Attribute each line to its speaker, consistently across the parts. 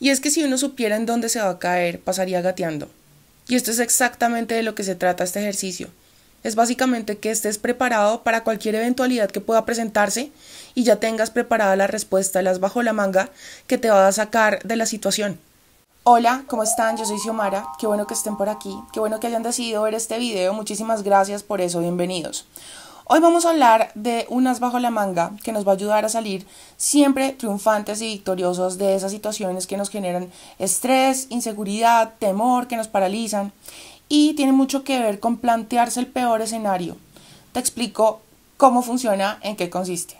Speaker 1: Y es que si uno supiera en dónde se va a caer, pasaría gateando. Y esto es exactamente de lo que se trata este ejercicio. Es básicamente que estés preparado para cualquier eventualidad que pueda presentarse y ya tengas preparada la respuesta, las bajo la manga, que te va a sacar de la situación. Hola, ¿cómo están? Yo soy Xiomara, qué bueno que estén por aquí, qué bueno que hayan decidido ver este video, muchísimas gracias por eso, bienvenidos. Hoy vamos a hablar de unas bajo la manga que nos va a ayudar a salir siempre triunfantes y victoriosos de esas situaciones que nos generan estrés, inseguridad, temor, que nos paralizan y tiene mucho que ver con plantearse el peor escenario. Te explico cómo funciona, en qué consiste.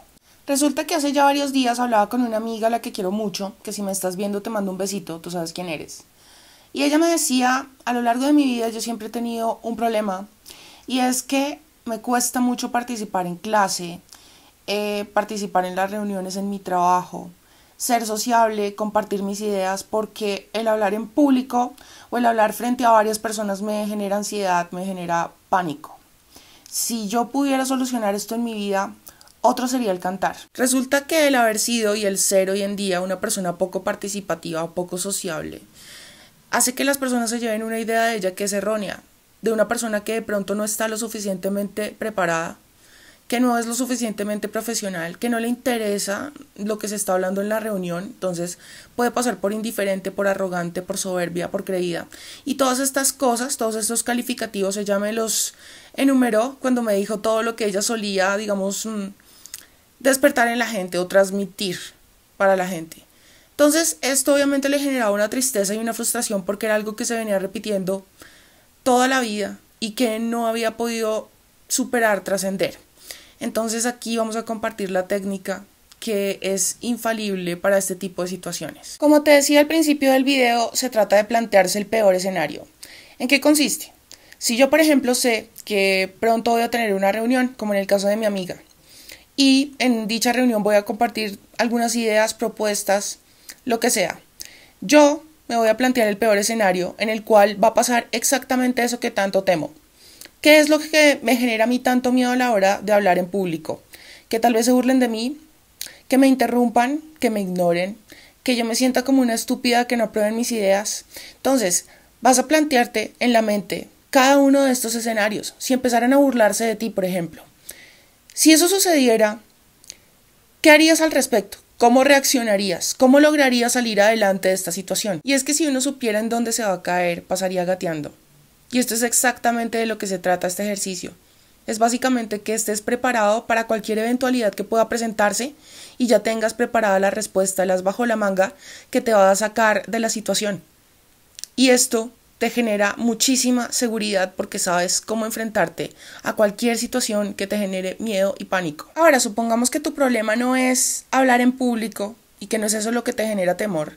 Speaker 1: Resulta que hace ya varios días hablaba con una amiga a la que quiero mucho, que si me estás viendo te mando un besito, tú sabes quién eres. Y ella me decía, a lo largo de mi vida yo siempre he tenido un problema, y es que me cuesta mucho participar en clase, eh, participar en las reuniones en mi trabajo, ser sociable, compartir mis ideas, porque el hablar en público o el hablar frente a varias personas me genera ansiedad, me genera pánico. Si yo pudiera solucionar esto en mi vida, otro sería el cantar. Resulta que el haber sido y el ser hoy en día una persona poco participativa o poco sociable hace que las personas se lleven una idea de ella que es errónea de una persona que de pronto no está lo suficientemente preparada, que no es lo suficientemente profesional, que no le interesa lo que se está hablando en la reunión, entonces puede pasar por indiferente, por arrogante, por soberbia, por creída. Y todas estas cosas, todos estos calificativos, ella me los enumeró cuando me dijo todo lo que ella solía, digamos, mm, despertar en la gente o transmitir para la gente. Entonces, esto obviamente le generaba una tristeza y una frustración porque era algo que se venía repitiendo toda la vida y que no había podido superar, trascender. Entonces aquí vamos a compartir la técnica que es infalible para este tipo de situaciones. Como te decía al principio del video, se trata de plantearse el peor escenario. ¿En qué consiste? Si yo, por ejemplo, sé que pronto voy a tener una reunión, como en el caso de mi amiga, y en dicha reunión voy a compartir algunas ideas, propuestas, lo que sea, yo me voy a plantear el peor escenario en el cual va a pasar exactamente eso que tanto temo. ¿Qué es lo que me genera a mí tanto miedo a la hora de hablar en público? Que tal vez se burlen de mí, que me interrumpan, que me ignoren, que yo me sienta como una estúpida que no aprueben mis ideas. Entonces, vas a plantearte en la mente cada uno de estos escenarios, si empezaran a burlarse de ti, por ejemplo. Si eso sucediera, ¿qué harías al respecto? ¿Cómo reaccionarías? ¿Cómo lograrías salir adelante de esta situación? Y es que si uno supiera en dónde se va a caer, pasaría gateando. Y esto es exactamente de lo que se trata este ejercicio. Es básicamente que estés preparado para cualquier eventualidad que pueda presentarse y ya tengas preparada la respuesta, las bajo la manga, que te va a sacar de la situación. Y esto te genera muchísima seguridad porque sabes cómo enfrentarte a cualquier situación que te genere miedo y pánico. Ahora, supongamos que tu problema no es hablar en público y que no es eso lo que te genera temor,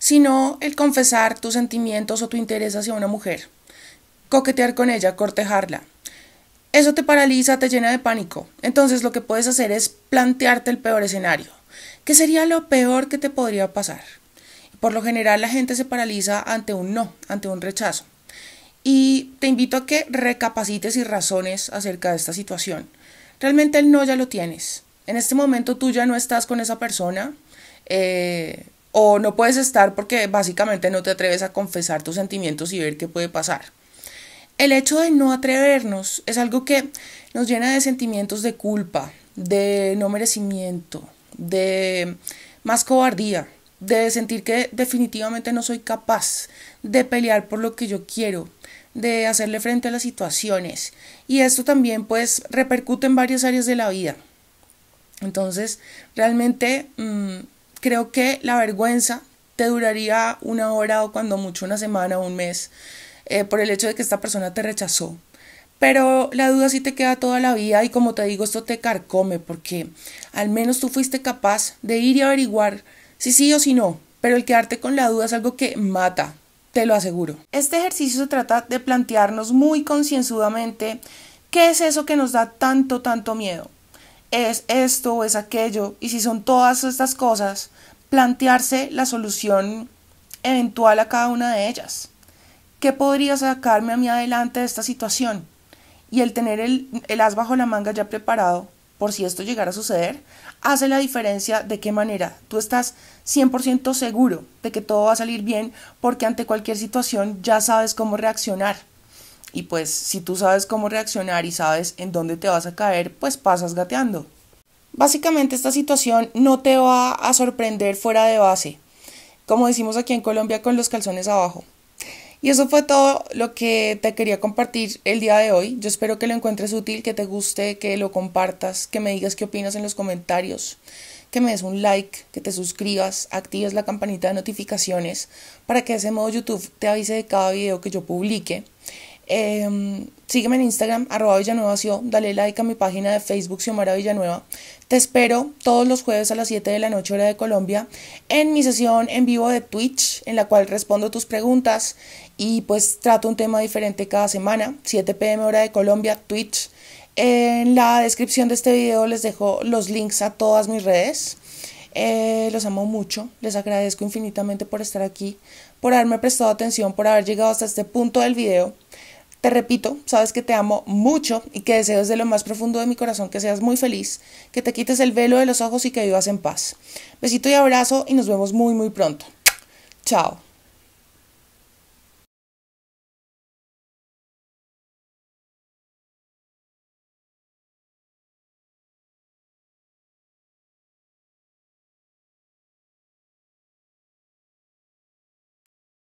Speaker 1: sino el confesar tus sentimientos o tu interés hacia una mujer, coquetear con ella, cortejarla. Eso te paraliza, te llena de pánico. Entonces lo que puedes hacer es plantearte el peor escenario. ¿Qué sería lo peor que te podría pasar? Por lo general la gente se paraliza ante un no, ante un rechazo. Y te invito a que recapacites y razones acerca de esta situación. Realmente el no ya lo tienes. En este momento tú ya no estás con esa persona eh, o no puedes estar porque básicamente no te atreves a confesar tus sentimientos y ver qué puede pasar. El hecho de no atrevernos es algo que nos llena de sentimientos de culpa, de no merecimiento, de más cobardía, de sentir que definitivamente no soy capaz de pelear por lo que yo quiero, de hacerle frente a las situaciones. Y esto también pues repercute en varias áreas de la vida. Entonces, realmente mm, creo que la vergüenza te duraría una hora o cuando mucho una semana o un mes eh, por el hecho de que esta persona te rechazó. Pero la duda sí te queda toda la vida y como te digo, esto te carcome porque al menos tú fuiste capaz de ir y averiguar si sí o si no, pero el quedarte con la duda es algo que mata, te lo aseguro. Este ejercicio se trata de plantearnos muy concienzudamente qué es eso que nos da tanto, tanto miedo. ¿Es esto o es aquello? Y si son todas estas cosas, plantearse la solución eventual a cada una de ellas. ¿Qué podría sacarme a mí adelante de esta situación? Y el tener el, el as bajo la manga ya preparado por si esto llegara a suceder, hace la diferencia de qué manera. Tú estás 100% seguro de que todo va a salir bien porque ante cualquier situación ya sabes cómo reaccionar. Y pues si tú sabes cómo reaccionar y sabes en dónde te vas a caer, pues pasas gateando. Básicamente esta situación no te va a sorprender fuera de base, como decimos aquí en Colombia con los calzones abajo. Y eso fue todo lo que te quería compartir el día de hoy. Yo espero que lo encuentres útil, que te guste, que lo compartas, que me digas qué opinas en los comentarios, que me des un like, que te suscribas, actives la campanita de notificaciones para que de ese modo YouTube te avise de cada video que yo publique. Em, sígueme en Instagram, arroba Villanueva oh, dale like a mi página de Facebook Xiomara Villanueva. Te espero todos los jueves a las 7 de la noche hora de Colombia en mi sesión en vivo de Twitch, en la cual respondo tus preguntas y pues trato un tema diferente cada semana, 7 pm hora de Colombia, Twitch. En la descripción de este video les dejo los links a todas mis redes. Eh, los amo mucho, les agradezco infinitamente por estar aquí, por haberme prestado atención, por haber llegado hasta este punto del video. Te repito, sabes que te amo mucho y que deseo desde lo más profundo de mi corazón que seas muy feliz, que te quites el velo de los ojos y que vivas en paz. Besito y abrazo y nos vemos muy muy pronto. Chao.